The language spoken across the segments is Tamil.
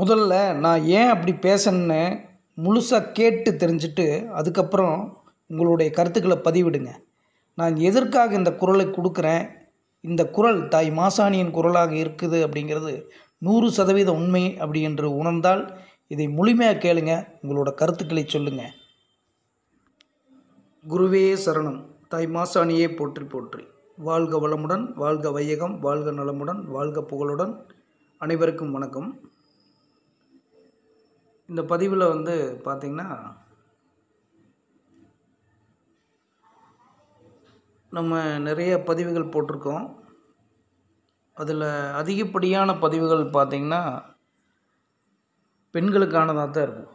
முதல்ல நான் ஏன் அப்படி பேசணுன்னு முழுசாக கேட்டு தெரிஞ்சுட்டு அதுக்கப்புறம் உங்களுடைய கருத்துக்களை பதிவிடுங்க நான் எதற்காக இந்த குரலை கொடுக்குறேன் இந்த குரல் தாய் மாசாணியின் குரலாக இருக்குது அப்படிங்கிறது நூறு சதவீத உண்மை அப்படி என்று உணர்ந்தால் இதை முழுமையாக கேளுங்க உங்களோட கருத்துக்களை சொல்லுங்கள் குருவே சரணம் தாய் மாசாணியே போற்றி போற்றி வாழ்க வளமுடன் வாழ்க வையகம் வாழ்க நலமுடன் வாழ்க புகழுடன் அனைவருக்கும் வணக்கம் இந்த பதிவில் வந்து பார்த்திங்கன்னா நம்ம நிறைய பதிவுகள் போட்டிருக்கோம் அதில் அதிகப்படியான பதிவுகள் பார்த்திங்கன்னா பெண்களுக்கானதாக தான் இருக்கும்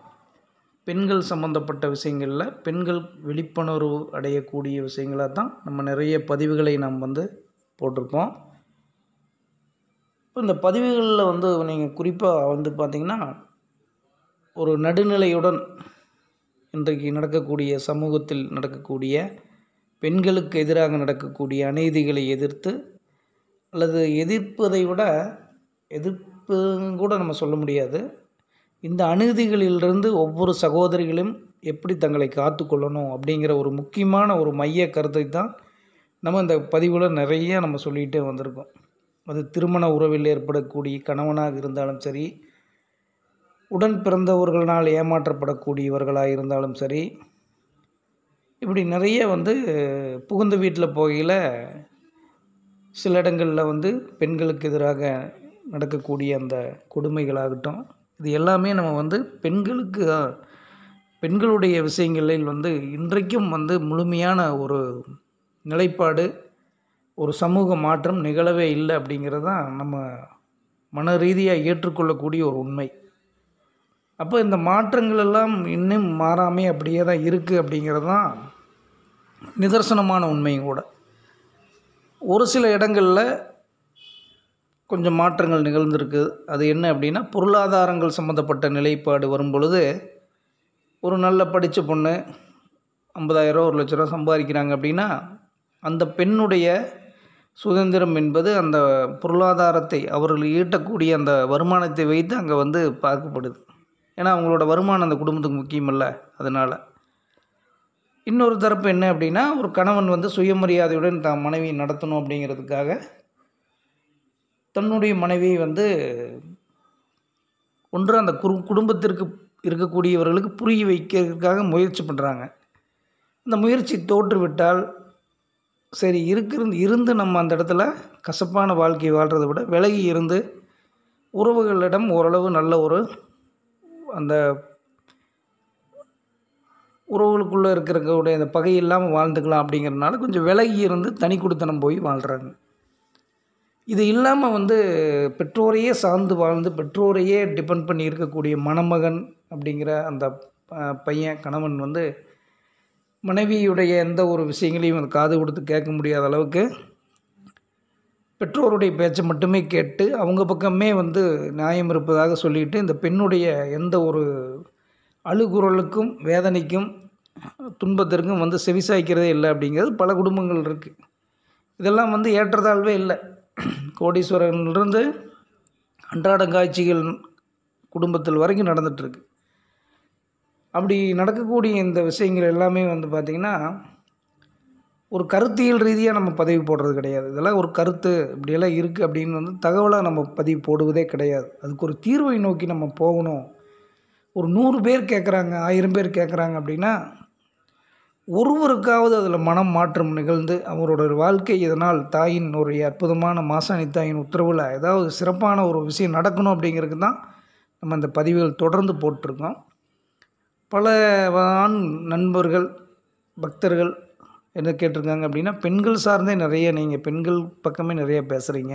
பெண்கள் சம்மந்தப்பட்ட விஷயங்களில் பெண்கள் விழிப்புணர்வு அடையக்கூடிய விஷயங்களாக தான் நம்ம நிறைய பதிவுகளை நாம் வந்து போட்டிருப்போம் இப்போ இந்த பதிவுகளில் வந்து நீங்கள் குறிப்பாக வந்து பார்த்திங்கன்னா ஒரு நடுநிலையுடன் இன்றைக்கு நடக்கக்கூடிய சமூகத்தில் நடக்கக்கூடிய பெண்களுக்கு எதிராக நடக்கக்கூடிய அநீதிகளை எதிர்த்து அல்லது எதிர்ப்பதை விட எதிர்ப்பு கூட நம்ம சொல்ல முடியாது இந்த அநீதிகளிலிருந்து ஒவ்வொரு சகோதரிகளும் எப்படி தங்களை காத்துக்கொள்ளணும் அப்படிங்கிற ஒரு முக்கியமான ஒரு மைய கருத்தை தான் நம்ம இந்த பதிவில் நிறைய நம்ம சொல்லிகிட்டே வந்திருக்கோம் அது திருமண உறவில் ஏற்படக்கூடிய கணவனாக இருந்தாலும் சரி உடன் பிறந்தவர்களால் ஏமாற்றப்படக்கூடியவர்களாக இருந்தாலும் சரி இப்படி நிறைய வந்து புகுந்த வீட்டில் போகையில் சில இடங்களில் வந்து பெண்களுக்கு எதிராக நடக்கக்கூடிய அந்த கொடுமைகளாகட்டும் இது எல்லாமே நம்ம வந்து பெண்களுக்கு பெண்களுடைய விஷயங்களில் வந்து இன்றைக்கும் வந்து முழுமையான ஒரு நிலைப்பாடு ஒரு சமூக மாற்றம் நிகழவே இல்லை அப்படிங்கிறது தான் நம்ம மன ரீதியாக ஏற்றுக்கொள்ளக்கூடிய ஒரு உண்மை அப்போ இந்த மாற்றங்கள் எல்லாம் இன்னும் மாறாமே அப்படியே தான் இருக்குது அப்படிங்கிறது தான் நிதர்சனமான உண்மையும் கூட ஒரு சில இடங்களில் கொஞ்சம் மாற்றங்கள் நிகழ்ந்திருக்கு அது என்ன அப்படின்னா பொருளாதாரங்கள் சம்மந்தப்பட்ட நிலைப்பாடு வரும் பொழுது ஒரு நல்ல படித்த பொண்ணு ஐம்பதாயிரம் ஒரு லட்ச ரூபா சம்பாதிக்கிறாங்க அப்படின்னா அந்த பெண்ணுடைய சுதந்திரம் என்பது அந்த பொருளாதாரத்தை அவர்கள் ஈட்டக்கூடிய அந்த வருமானத்தை வைத்து அங்கே வந்து பார்க்கப்படுது ஏன்னா அவங்களோட வருமானம் அந்த குடும்பத்துக்கு முக்கியமில்ல அதனால் இன்னொரு தரப்பு என்ன அப்படின்னா ஒரு கணவன் வந்து சுயமரியாதையுடன் தான் மனைவியை நடத்தணும் அப்படிங்கிறதுக்காக தன்னுடைய மனைவி வந்து ஒன்று அந்த குரு குடும்பத்திற்கு இருக்கக்கூடியவர்களுக்கு புரிய வைக்கிறதுக்காக முயற்சி பண்ணுறாங்க அந்த முயற்சி தோற்றுவிட்டால் சரி இருக்கிறது இருந்து நம்ம அந்த இடத்துல கசப்பான வாழ்க்கையை வாழ்கிறத விட விலகி இருந்து உறவுகளிடம் ஓரளவு நல்ல ஒரு அந்த உறவுகளுக்குள்ளே இருக்கிறக்கூடிய அந்த பகை இல்லாமல் வாழ்ந்துக்கலாம் அப்படிங்கிறதுனால கொஞ்சம் விலகி இருந்து தனி கொடுத்தனம் போய் வாழ்கிறாங்க இது இல்லாமல் வந்து பெற்றோரையே சார்ந்து வாழ்ந்து பெற்றோரையே டிபெண்ட் பண்ணி இருக்கக்கூடிய மணமகன் அப்படிங்கிற அந்த பையன் கணவன் வந்து மனைவியுடைய எந்த ஒரு விஷயங்களையும் காது கொடுத்து கேட்க முடியாத அளவுக்கு பெற்றோருடைய பேச்சை மட்டுமே கேட்டு அவங்க பக்கமே வந்து நியாயம் இருப்பதாக சொல்லிட்டு இந்த பெண்ணுடைய எந்த ஒரு அழுகுரலுக்கும் வேதனைக்கும் துன்பத்திற்கும் வந்து செவிசாய்க்கிறதே இல்லை அப்படிங்கிறது பல குடும்பங்கள் இருக்குது இதெல்லாம் வந்து ஏற்றத்தாழ்வே இல்லை கோடீஸ்வரன்லேருந்து அன்றாட காட்சிகள் குடும்பத்தில் வரைக்கும் நடந்துகிட்ருக்கு அப்படி நடக்கக்கூடிய இந்த விஷயங்கள் எல்லாமே வந்து பார்த்திங்கன்னா ஒரு கருத்தியல் ரீதியாக நம்ம பதிவு போடுறது கிடையாது இதெல்லாம் ஒரு கருத்து இப்படியெல்லாம் இருக்குது அப்படின்னு வந்து தகவலாக நம்ம பதிவு போடுவதே கிடையாது அதுக்கு ஒரு தீர்வை நோக்கி நம்ம போகணும் ஒரு நூறு பேர் கேட்குறாங்க ஆயிரம் பேர் கேட்குறாங்க அப்படின்னா ஒருவருக்காவது அதில் மனம் மாற்றம் நிகழ்ந்து அவரோட வாழ்க்கை இதனால் தாயின் ஒரு அற்புதமான மாசாணி தாயின் உத்தரவில் ஏதாவது சிறப்பான ஒரு விஷயம் நடக்கணும் அப்படிங்கிறது தான் நம்ம இந்த பதிவுகள் தொடர்ந்து போட்டிருக்கோம் பல நண்பர்கள் பக்தர்கள் என்ன கேட்டிருக்காங்க அப்படின்னா பெண்கள் சார்ந்தே நிறைய நீங்கள் பெண்கள் பக்கமே நிறைய பேசுகிறீங்க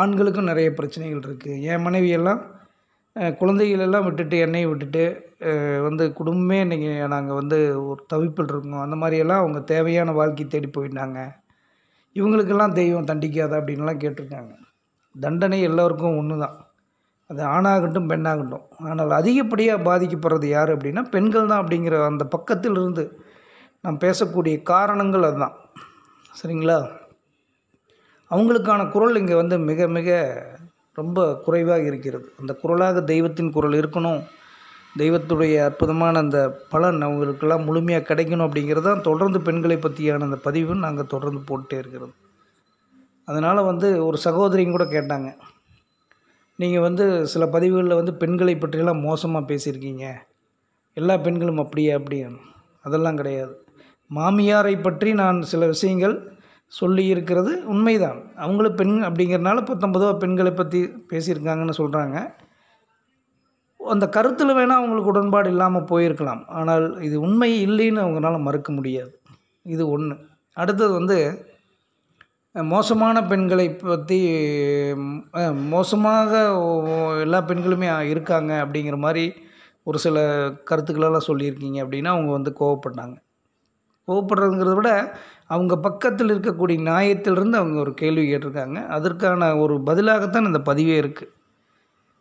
ஆண்களுக்கும் நிறைய பிரச்சனைகள் இருக்குது என் மனைவியெல்லாம் குழந்தைகளெல்லாம் விட்டுட்டு என்னையை விட்டுட்டு வந்து குடும்பமே இன்றைக்கி நாங்கள் வந்து ஒரு தவிப்பில் இருக்கோம் அந்த மாதிரியெல்லாம் அவங்க தேவையான வாழ்க்கை தேடி போயிட்டாங்க இவங்களுக்கெல்லாம் தெய்வம் தண்டிக்காதா அப்படின்லாம் கேட்டிருக்காங்க தண்டனை எல்லோருக்கும் ஒன்று தான் அது ஆணாகட்டும் பெண்ணாகட்டும் ஆனால் அதிகப்படியாக பாதிக்கப்படுறது யார் அப்படின்னா பெண்கள் தான் அப்படிங்கிற அந்த பக்கத்திலிருந்து நான் பேசக்கூடிய காரணங்கள் அதுதான் சரிங்களா அவங்களுக்கான குரல் இங்கே வந்து மிக மிக ரொம்ப குறைவாக இருக்கிறது அந்த குரலாக தெய்வத்தின் குரல் இருக்கணும் தெய்வத்துடைய அற்புதமான அந்த பலன் அவங்களுக்கெல்லாம் முழுமையாக கிடைக்கணும் அப்படிங்கிறது தான் தொடர்ந்து பெண்களை பற்றியான அந்த பதிவு நாங்கள் தொடர்ந்து போட்டே இருக்கிறோம் அதனால் வந்து ஒரு சகோதரியும் கூட கேட்டாங்க நீங்கள் வந்து சில பதிவுகளில் வந்து பெண்களை பற்றியெல்லாம் மோசமாக பேசியிருக்கீங்க எல்லா பெண்களும் அப்படியே அப்படியே அதெல்லாம் கிடையாது மாமியாரை பற்றி நான் சில விஷயங்கள் சொல்லியிருக்கிறது உண்மைதான் அவங்களும் பெண் அப்படிங்கிறனால பத்தொன்பதுவா பெண்களை பற்றி பேசியிருக்காங்கன்னு சொல்கிறாங்க அந்த கருத்தில் வேணால் அவங்களுக்கு உடன்பாடு இல்லாமல் போயிருக்கலாம் ஆனால் இது உண்மை இல்லைன்னு அவங்களால மறுக்க முடியாது இது ஒன்று அடுத்தது வந்து மோசமான பெண்களை பற்றி மோசமாக எல்லா பெண்களுமே இருக்காங்க அப்படிங்கிற மாதிரி ஒரு சில கருத்துக்களெல்லாம் சொல்லியிருக்கீங்க அப்படின்னா அவங்க வந்து கோவப்பட்டாங்க கோவப்படுறதுங்கிறத விட அவங்க பக்கத்தில் இருக்கக்கூடிய நியாயத்திலிருந்து அவங்க ஒரு கேள்வி கேட்டிருக்காங்க அதற்கான ஒரு பதிலாகத்தான் இந்த பதிவே இருக்குது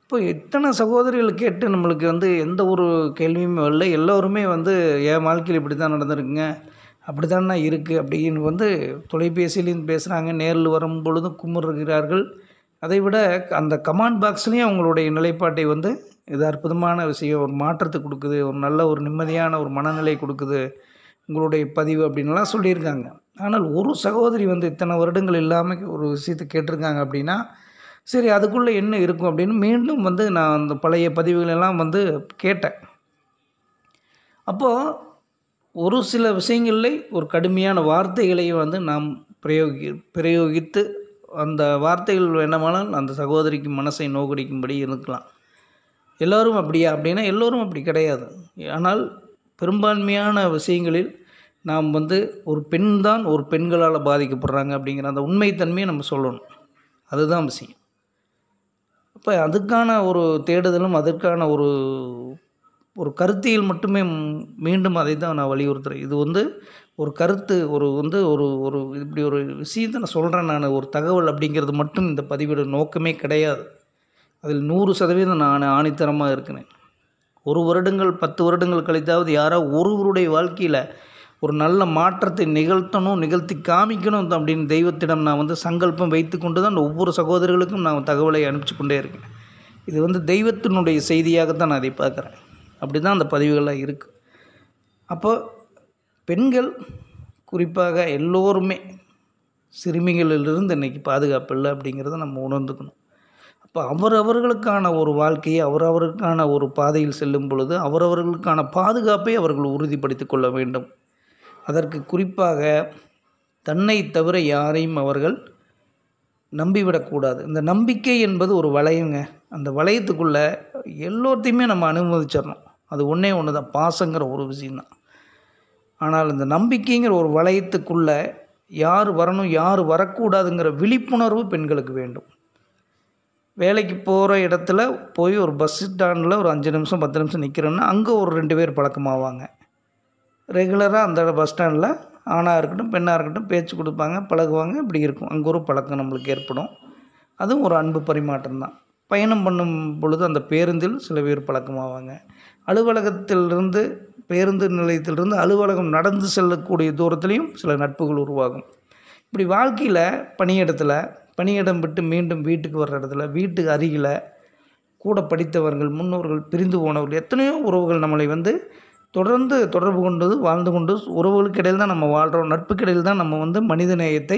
இப்போ எத்தனை சகோதரிகள் கேட்டு நம்மளுக்கு வந்து எந்த ஒரு கேள்வியுமே இல்லை எல்லோருமே வந்து என் வாழ்க்கையில் இப்படி தான் நடந்திருக்குங்க அப்படி தானே இருக்குது அப்படின்னு வந்து தொலைபேசியிலையும் பேசுகிறாங்க நேரில் வரும் பொழுதும் கும்பிடுகிறார்கள் அதை விட அந்த கமாண்ட் பாக்ஸ்லேயும் அவங்களுடைய நிலைப்பாட்டை வந்து இது அற்புதமான விஷயம் ஒரு மாற்றத்தை கொடுக்குது ஒரு நல்ல ஒரு நிம்மதியான ஒரு மனநிலை கொடுக்குது உங்களுடைய பதிவு அப்படின்லாம் சொல்லியிருக்காங்க ஆனால் ஒரு சகோதரி வந்து இத்தனை வருடங்கள் இல்லாமல் ஒரு விஷயத்தை கேட்டிருக்காங்க அப்படின்னா சரி அதுக்குள்ளே என்ன இருக்கும் அப்படின்னு மீண்டும் வந்து நான் அந்த பழைய பதிவுகளெல்லாம் வந்து கேட்டேன் அப்போது ஒரு சில விஷயங்களில் ஒரு கடுமையான வார்த்தைகளை வந்து நாம் பிரயோகி பிரயோகித்து அந்த வார்த்தைகள் வேண்டுமானால் அந்த சகோதரிக்கு மனசை நோக்கடிக்கும்படி இருக்கலாம் எல்லோரும் அப்படியா அப்படின்னா எல்லோரும் அப்படி கிடையாது ஆனால் பெரும்பான்மையான விஷயங்களில் நாம் வந்து ஒரு பெண் தான் ஒரு பெண்களால் பாதிக்கப்படுறாங்க அப்படிங்கிற அந்த உண்மைத்தன்மையை நம்ம சொல்லணும் அதுதான் விஷயம் இப்போ அதுக்கான ஒரு தேடுதலும் அதற்கான ஒரு ஒரு கருத்தியல் மட்டுமே மீண்டும் அதை தான் நான் வலியுறுத்துகிறேன் இது வந்து ஒரு கருத்து ஒரு வந்து ஒரு ஒரு இப்படி ஒரு விஷயத்தை நான் சொல்கிறேன் நான் ஒரு தகவல் அப்படிங்கிறது மட்டும் இந்த பதிவிட நோக்கமே கிடையாது அதில் நூறு சதவீதம் நான் ஆணித்தரமாக இருக்கிறேன் ஒரு வருடங்கள் பத்து வருடங்கள் கழித்தாவது யாரோ ஒருவருடைய வாழ்க்கையில் ஒரு நல்ல மாற்றத்தை நிகழ்த்தணும் நிகழ்த்தி காமிக்கணும் அப்படின்னு தெய்வத்திடம் நான் வந்து சங்கல்பம் வைத்து கொண்டு தான் ஒவ்வொரு சகோதரர்களுக்கும் நான் தகவலை அனுப்பிச்சு கொண்டே இருக்கேன் இது வந்து தெய்வத்தினுடைய செய்தியாகத்தான் நான் அதை பார்க்குறேன் அப்படி தான் அந்த பதிவுகளாக இருக்குது அப்போ பெண்கள் குறிப்பாக எல்லோருமே சிறுமிகளிலிருந்து இன்றைக்கி பாதுகாப்பு இல்லை அப்படிங்கிறத நம்ம உணர்ந்துக்கணும் இப்போ அவரவர்களுக்கான ஒரு வாழ்க்கையை அவரவருக்கான ஒரு பாதையில் செல்லும் பொழுது அவரவர்களுக்கான பாதுகாப்பை அவர்கள் உறுதிப்படுத்தி கொள்ள வேண்டும் அதற்கு குறிப்பாக தன்னை தவிர யாரையும் அவர்கள் நம்பிவிடக்கூடாது இந்த நம்பிக்கை என்பது ஒரு வளையங்க அந்த வளையத்துக்குள்ளே எல்லோர்த்தையுமே நம்ம அனுமதிச்சிடணும் அது ஒன்றே ஒன்று தான் பாசங்கிற ஒரு விஷயந்தான் ஆனால் இந்த நம்பிக்கைங்கிற ஒரு வளையத்துக்குள்ளே யார் வரணும் யார் வரக்கூடாதுங்கிற விழிப்புணர்வு பெண்களுக்கு வேண்டும் வேலைக்கு போகிற இடத்துல போய் ஒரு பஸ் ஸ்டாண்டில் ஒரு அஞ்சு நிமிஷம் பத்து நிமிஷம் நிற்கிறோன்னா அங்கே ஒரு ரெண்டு பேர் பழக்கமாவாங்க ரெகுலராக அந்த பஸ் ஸ்டாண்டில் ஆணாக இருக்கட்டும் பெண்ணாக இருக்கட்டும் பேச்சு கொடுப்பாங்க பழகுவாங்க இப்படி இருக்கும் அங்கே ஒரு பழக்கம் நம்மளுக்கு ஏற்படும் அதுவும் ஒரு அன்பு பரிமாற்றம் தான் பயணம் பண்ணும் பொழுது அந்த பேருந்தில் சில பேர் பழக்கமாவாங்க அலுவலகத்திலிருந்து பேருந்து நிலையத்திலிருந்து அலுவலகம் நடந்து செல்லக்கூடிய தூரத்துலேயும் சில நட்புகள் உருவாகும் இப்படி வாழ்க்கையில் பணியிடத்தில் பணியிடம் விட்டு மீண்டும் வீட்டுக்கு வர்ற இடத்துல வீட்டுக்கு அருகில் கூட படித்தவர்கள் முன்னோர்கள் பிரிந்து போனவர்கள் எத்தனையோ உறவுகள் நம்மளை வந்து தொடர்ந்து தொடர்பு கொண்டு வாழ்ந்து கொண்டு உறவுகளுக்கு இடையில் தான் நம்ம வாழ்கிறோம் நட்புக்கிடையில் தான் நம்ம வந்து மனித நேயத்தை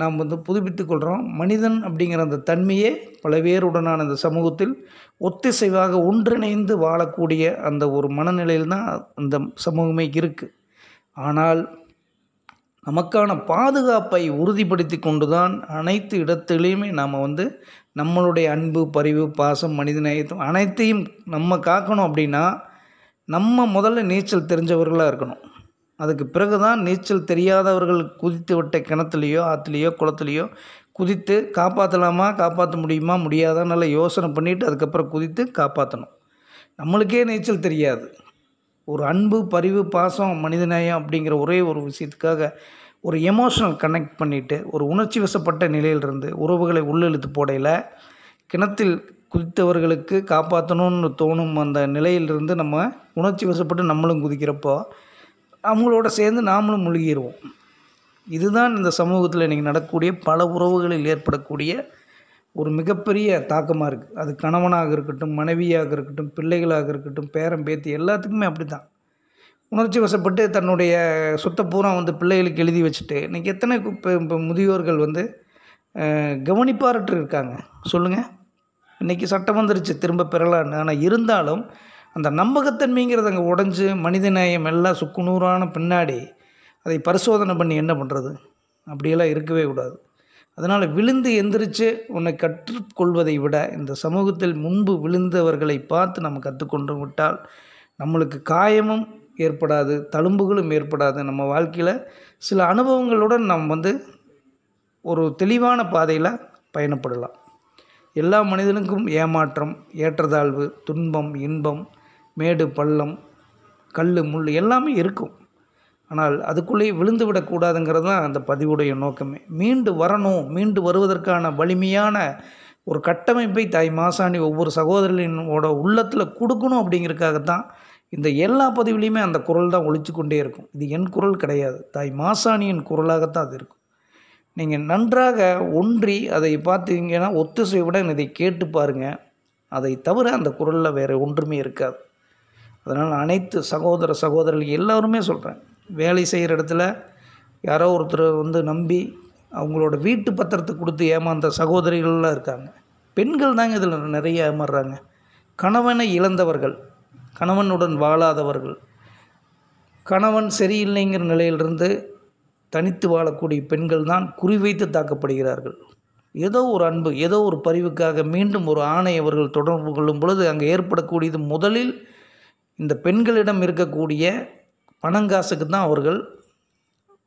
நாம் வந்து புதுப்பித்து கொள்கிறோம் மனிதன் அப்படிங்கிற அந்த தன்மையே பல பேருடனான இந்த சமூகத்தில் ஒத்திசைவாக ஒன்றிணைந்து வாழக்கூடிய அந்த ஒரு மனநிலையில் தான் அந்த சமூகமே இருக்குது ஆனால் நமக்கான பாதுகாப்பை உறுதிப்படுத்தி கொண்டு தான் அனைத்து இடத்துலையுமே நாம் வந்து நம்மளுடைய அன்பு பரிவு பாசம் மனித அனைத்தையும் நம்ம காக்கணும் அப்படின்னா நம்ம முதல்ல நீச்சல் தெரிஞ்சவர்களாக இருக்கணும் அதுக்கு பிறகு தான் நீச்சல் தெரியாதவர்கள் குதித்து விட்ட கிணத்துலேயோ ஆற்றுலேயோ குளத்துலேயோ குதித்து காப்பாற்றலாமா காப்பாற்ற முடியுமா முடியாதான்னு நல்லா யோசனை பண்ணிவிட்டு அதுக்கப்புறம் குதித்து காப்பாற்றணும் நம்மளுக்கே நீச்சல் தெரியாது ஒரு அன்பு பரிவு பாசம் மனிதநேயம் அப்படிங்கிற ஒரே ஒரு விஷயத்துக்காக ஒரு எமோஷனல் கனெக்ட் பண்ணிவிட்டு ஒரு உணர்ச்சி வசப்பட்ட நிலையிலிருந்து உறவுகளை உள்ளெழுத்து போடையில் கிணத்தில் குதித்தவர்களுக்கு காப்பாற்றணும்னு தோணும் அந்த நிலையிலிருந்து நம்ம உணர்ச்சி வசப்பட்டு நம்மளும் குதிக்கிறப்போ அவங்களோட சேர்ந்து நாமளும் முழுகிடுவோம் இதுதான் இந்த சமூகத்தில் இன்றைக்கி நடக்கக்கூடிய பல உறவுகளில் ஏற்படக்கூடிய ஒரு மிகப்பெரிய தாக்கமாக இருக்குது அது கணவனாக இருக்கட்டும் மனைவியாக இருக்கட்டும் பிள்ளைகளாக இருக்கட்டும் பேரம் பேத்தி எல்லாத்துக்குமே அப்படி தான் உணர்ச்சி வசப்பட்டு தன்னுடைய சொத்தை வந்து பிள்ளைகளுக்கு எழுதி வச்சுட்டு இன்றைக்கி எத்தனை இப்போ இப்போ முதியோர்கள் வந்து கவனிப்பாரற்று இருக்காங்க சொல்லுங்கள் இன்றைக்கி சட்டம் வந்துருச்சு திரும்ப பெறலான்னு ஆனால் இருந்தாலும் அந்த நம்பகத்தன்மைங்கிறது அங்கே உடஞ்சி நேயம் எல்லாம் சுக்குநூறான பின்னாடி அதை பரிசோதனை பண்ணி என்ன பண்ணுறது அப்படியெல்லாம் இருக்கவே கூடாது அதனால் விழுந்து எந்திரிச்சு உன்னை கற்றுக்கொள்வதை விட இந்த சமூகத்தில் முன்பு விழுந்தவர்களை பார்த்து நம்ம கற்றுக்கொண்டு விட்டால் நம்மளுக்கு காயமும் ஏற்படாது தழும்புகளும் ஏற்படாது நம்ம வாழ்க்கையில் சில அனுபவங்களுடன் நாம் வந்து ஒரு தெளிவான பாதையில் பயணப்படலாம் எல்லா மனிதனுக்கும் ஏமாற்றம் ஏற்றதாழ்வு துன்பம் இன்பம் மேடு பள்ளம் கல் முள் எல்லாமே இருக்கும் ஆனால் அதுக்குள்ளேயே விழுந்து விடக்கூடாதுங்கிறது தான் அந்த பதிவுடைய நோக்கமே மீண்டு வரணும் மீண்டு வருவதற்கான வலிமையான ஒரு கட்டமைப்பை தாய் மாசாணி ஒவ்வொரு சகோதரனோட உள்ளத்தில் கொடுக்கணும் அப்படிங்கிறதுக்காகத்தான் இந்த எல்லா பதிவுலேயுமே அந்த குரல் தான் ஒழிச்சு கொண்டே இருக்கும் இது என் குரல் கிடையாது தாய் மாசாணியின் குரலாகத்தான் அது இருக்கும் நீங்கள் நன்றாக ஒன்றி அதை பார்த்தீங்கன்னா விட இதை கேட்டு பாருங்கள் அதை தவிர அந்த குரலில் வேறு ஒன்றுமே இருக்காது அதனால் அனைத்து சகோதர சகோதரிகள் எல்லோருமே சொல்கிறேன் வேலை செய்கிற இடத்துல யாரோ ஒருத்தர் வந்து நம்பி அவங்களோட வீட்டு பத்திரத்தை கொடுத்து ஏமாந்த சகோதரிகள்லாம் இருக்காங்க பெண்கள் தாங்க இதில் நிறைய ஏமாறுறாங்க கணவனை இழந்தவர்கள் கணவனுடன் வாழாதவர்கள் கணவன் சரியில்லைங்கிற நிலையிலிருந்து தனித்து வாழக்கூடிய பெண்கள் தான் குறிவைத்து தாக்கப்படுகிறார்கள் ஏதோ ஒரு அன்பு ஏதோ ஒரு பரிவுக்காக மீண்டும் ஒரு ஆணை அவர்கள் தொடர்பு கொள்ளும் பொழுது அங்கே ஏற்படக்கூடியது முதலில் இந்த பெண்களிடம் இருக்கக்கூடிய பணங்காசுக்கு தான் அவர்கள்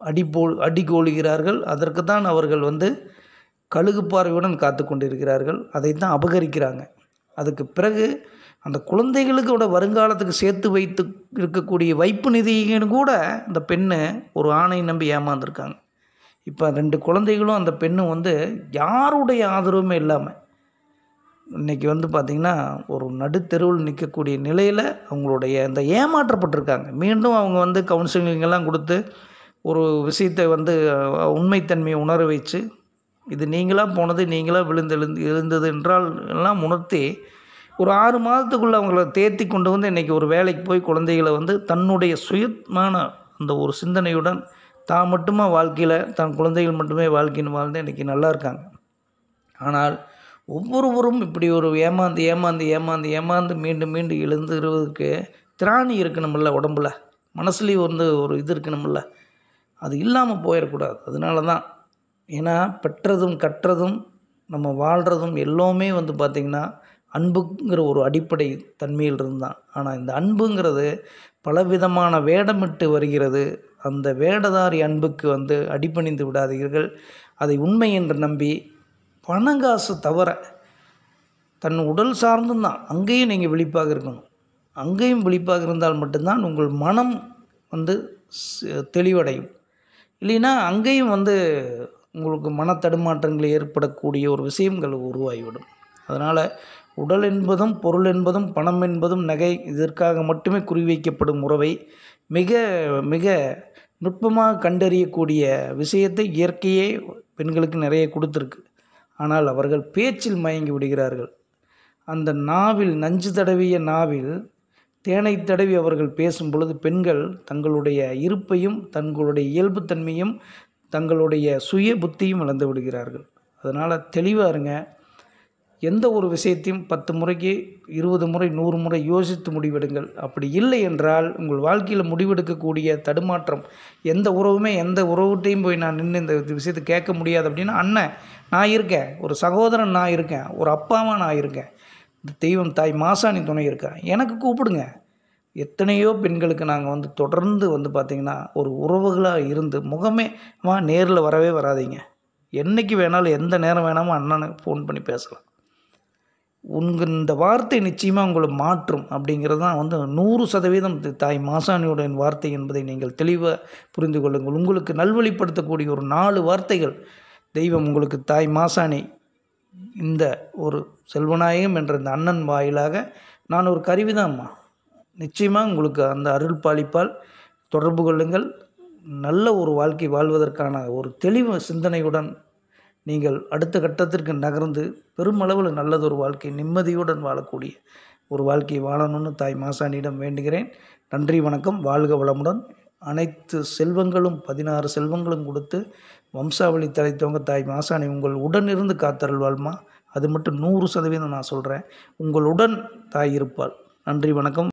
அடிபோ அடிகோளுகிறார்கள் அதற்கு தான் அவர்கள் வந்து கழுகு பார்வையுடன் காத்து கொண்டிருக்கிறார்கள் அதை தான் அபகரிக்கிறாங்க அதுக்கு பிறகு அந்த குழந்தைகளுக்கோட வருங்காலத்துக்கு சேர்த்து வைத்து இருக்கக்கூடிய வைப்பு நிதியின்னு கூட அந்த பெண்ணு ஒரு ஆணை நம்பி ஏமாந்துருக்காங்க இப்போ ரெண்டு குழந்தைகளும் அந்த பெண்ணும் வந்து யாருடைய ஆதரவுமே இல்லாமல் இன்றைக்கி வந்து பார்த்திங்கன்னா ஒரு நடுத்தெருவில் நிற்கக்கூடிய நிலையில் அவங்களுடைய இந்த ஏமாற்றப்பட்டிருக்காங்க மீண்டும் அவங்க வந்து கவுன்சிலிங்கெல்லாம் கொடுத்து ஒரு விஷயத்தை வந்து உண்மைத்தன்மையை உணர வச்சு இது நீங்களாக போனது நீங்களாக விழுந்து எழுந்து எழுந்தது என்றால் எல்லாம் உணர்த்தி ஒரு ஆறு மாதத்துக்குள்ளே அவங்கள தேர்த்தி கொண்டு வந்து இன்றைக்கி ஒரு வேலைக்கு போய் குழந்தைகளை வந்து தன்னுடைய சுயமான அந்த ஒரு சிந்தனையுடன் தான் மட்டுமா வாழ்க்கையில் தன் குழந்தைகள் மட்டுமே வாழ்க்கைன்னு வாழ்ந்து இன்றைக்கி நல்லா இருக்காங்க ஆனால் ஒவ்வொருவரும் இப்படி ஒரு ஏமாந்து ஏமாந்து ஏமாந்து ஏமாந்து மீண்டும் மீண்டும் எழுந்துருவதற்கு திராணி இருக்கணுமில்ல உடம்புல மனசுலேயும் வந்து ஒரு இது இருக்கணுமில்ல அது இல்லாமல் போயிடக்கூடாது அதனால தான் ஏன்னா பெற்றதும் கற்றதும் நம்ம வாழ்கிறதும் எல்லோமே வந்து பார்த்திங்கன்னா அன்புங்கிற ஒரு அடிப்படை தன்மையில் இருந்தான் ஆனால் இந்த அன்புங்கிறது பலவிதமான வேடமிட்டு வருகிறது அந்த வேடதாரி அன்புக்கு வந்து அடிபணிந்து விடாதீர்கள் அதை உண்மை என்று நம்பி பணம் காசு தவிர தன் உடல் சார்ந்தும் தான் அங்கேயும் நீங்கள் விழிப்பாக இருக்கணும் அங்கேயும் விழிப்பாக இருந்தால் மட்டும்தான் உங்கள் மனம் வந்து தெளிவடையும் இல்லைன்னா அங்கேயும் வந்து உங்களுக்கு மன தடுமாற்றங்கள் ஏற்படக்கூடிய ஒரு விஷயங்கள் உருவாகிவிடும் அதனால் உடல் என்பதும் பொருள் என்பதும் பணம் என்பதும் நகை இதற்காக மட்டுமே குறிவைக்கப்படும் உறவை மிக மிக நுட்பமாக கண்டறியக்கூடிய விஷயத்தை இயற்கையே பெண்களுக்கு நிறைய கொடுத்துருக்கு ஆனால் அவர்கள் பேச்சில் மயங்கி விடுகிறார்கள் அந்த நாவில் நஞ்சு தடவிய நாவில் தேனை தடவி அவர்கள் பேசும் பொழுது பெண்கள் தங்களுடைய இருப்பையும் தங்களுடைய இயல்புத்தன்மையும் தங்களுடைய சுய புத்தியும் இழந்து விடுகிறார்கள் அதனால் தெளிவாக இருங்க எந்த ஒரு விஷயத்தையும் பத்து முறைக்கு இருபது முறை நூறு முறை யோசித்து முடிவெடுங்கள் அப்படி இல்லை என்றால் உங்கள் வாழ்க்கையில் முடிவெடுக்கக்கூடிய தடுமாற்றம் எந்த உறவுமே எந்த உறவுகிட்டையும் போய் நான் நின்று இந்த விஷயத்தை கேட்க முடியாது அப்படின்னா அண்ணன் நான் இருக்கேன் ஒரு சகோதரன் நான் இருக்கேன் ஒரு அப்பாவாக நான் இருக்கேன் இந்த தெய்வம் தாய் மாசாணி துணை இருக்கேன் எனக்கு கூப்பிடுங்க எத்தனையோ பெண்களுக்கு நாங்கள் வந்து தொடர்ந்து வந்து பார்த்திங்கன்னா ஒரு உறவுகளாக இருந்து முகமே வா நேரில் வரவே வராதிங்க என்றைக்கு வேணாலும் எந்த நேரம் வேணாமல் அண்ணனுக்கு ஃபோன் பண்ணி பேசலாம் உங்கள் இந்த வார்த்தை நிச்சயமாக உங்களை மாற்றும் அப்படிங்கிறது தான் வந்து நூறு சதவீதம் தாய் மாசாணியோட வார்த்தை என்பதை நீங்கள் தெளிவாக புரிந்து கொள்ளுங்கள் உங்களுக்கு நல்வழிப்படுத்தக்கூடிய ஒரு நாலு வார்த்தைகள் தெய்வம் உங்களுக்கு தாய் மாசாணி இந்த ஒரு செல்வநாயகம் என்ற இந்த அண்ணன் வாயிலாக நான் ஒரு கருவிதான்மா நிச்சயமாக உங்களுக்கு அந்த அருள் பாலிப்பால் தொடர்பு கொள்ளுங்கள் நல்ல ஒரு வாழ்க்கை வாழ்வதற்கான ஒரு தெளிவு சிந்தனையுடன் நீங்கள் அடுத்த கட்டத்திற்கு நகர்ந்து பெருமளவில் நல்லதொரு வாழ்க்கை நிம்மதியுடன் வாழக்கூடிய ஒரு வாழ்க்கையை வாழணும்னு தாய் மாசாணியிடம் வேண்டுகிறேன் நன்றி வணக்கம் வாழ்க வளமுடன் அனைத்து செல்வங்களும் பதினாறு செல்வங்களும் கொடுத்து வம்சாவளி தலைத்தவங்க தாய் மாசாணி உங்கள் உடனிருந்து காத்தருள்வாள்மா அது மட்டும் நூறு சதவீதம் நான் சொல்கிறேன் உங்களுடன் தாய் இருப்பாள் நன்றி வணக்கம்